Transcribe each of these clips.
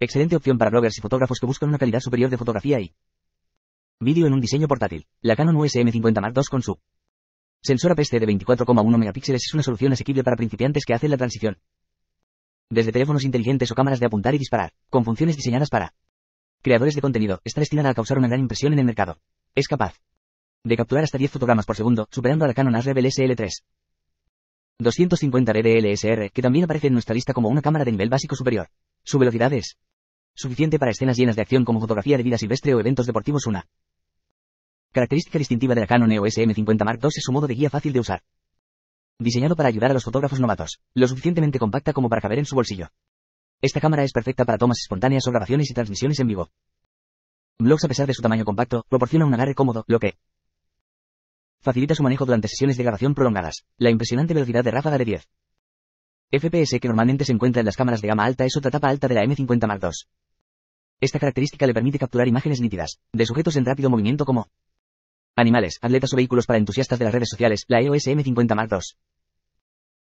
Excelente opción para bloggers y fotógrafos que buscan una calidad superior de fotografía y vídeo en un diseño portátil. La Canon USM50 Mark II con su sensor APS-C de 24,1 megapíxeles es una solución asequible para principiantes que hacen la transición desde teléfonos inteligentes o cámaras de apuntar y disparar, con funciones diseñadas para creadores de contenido, está destinada a causar una gran impresión en el mercado. Es capaz de capturar hasta 10 fotogramas por segundo, superando a la Canon Rebel SL3. 250 DLSR, que también aparece en nuestra lista como una cámara de nivel básico superior. Su velocidad es suficiente para escenas llenas de acción como fotografía de vida silvestre o eventos deportivos. Una característica distintiva de la Canon EOS M50 Mark II es su modo de guía fácil de usar. Diseñado para ayudar a los fotógrafos novatos, lo suficientemente compacta como para caber en su bolsillo. Esta cámara es perfecta para tomas espontáneas o grabaciones y transmisiones en vivo. Blogs a pesar de su tamaño compacto, proporciona un agarre cómodo, lo que facilita su manejo durante sesiones de grabación prolongadas. La impresionante velocidad de ráfaga de 10 FPS que normalmente se encuentra en las cámaras de gama alta es otra tapa alta de la M50 Mark II. Esta característica le permite capturar imágenes nítidas, de sujetos en rápido movimiento como animales, atletas o vehículos para entusiastas de las redes sociales, la EOS M50 Mark II.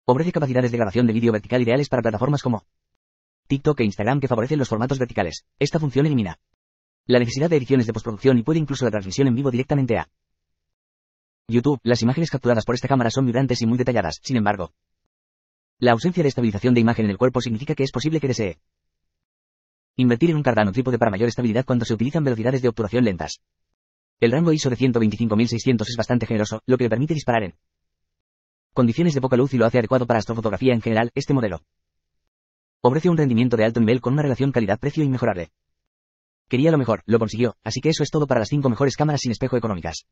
Ofrece capacidades de grabación de vídeo vertical ideales para plataformas como TikTok e Instagram que favorecen los formatos verticales. Esta función elimina la necesidad de ediciones de postproducción y puede incluso la transmisión en vivo directamente a YouTube. Las imágenes capturadas por esta cámara son vibrantes y muy detalladas, sin embargo. La ausencia de estabilización de imagen en el cuerpo significa que es posible que desee Invertir en un cardano trípode para mayor estabilidad cuando se utilizan velocidades de obturación lentas. El rango ISO de 125.600 es bastante generoso, lo que le permite disparar en condiciones de poca luz y lo hace adecuado para astrofotografía en general, este modelo. Ofrece un rendimiento de alto nivel con una relación calidad-precio inmejorable. Quería lo mejor, lo consiguió, así que eso es todo para las 5 mejores cámaras sin espejo económicas.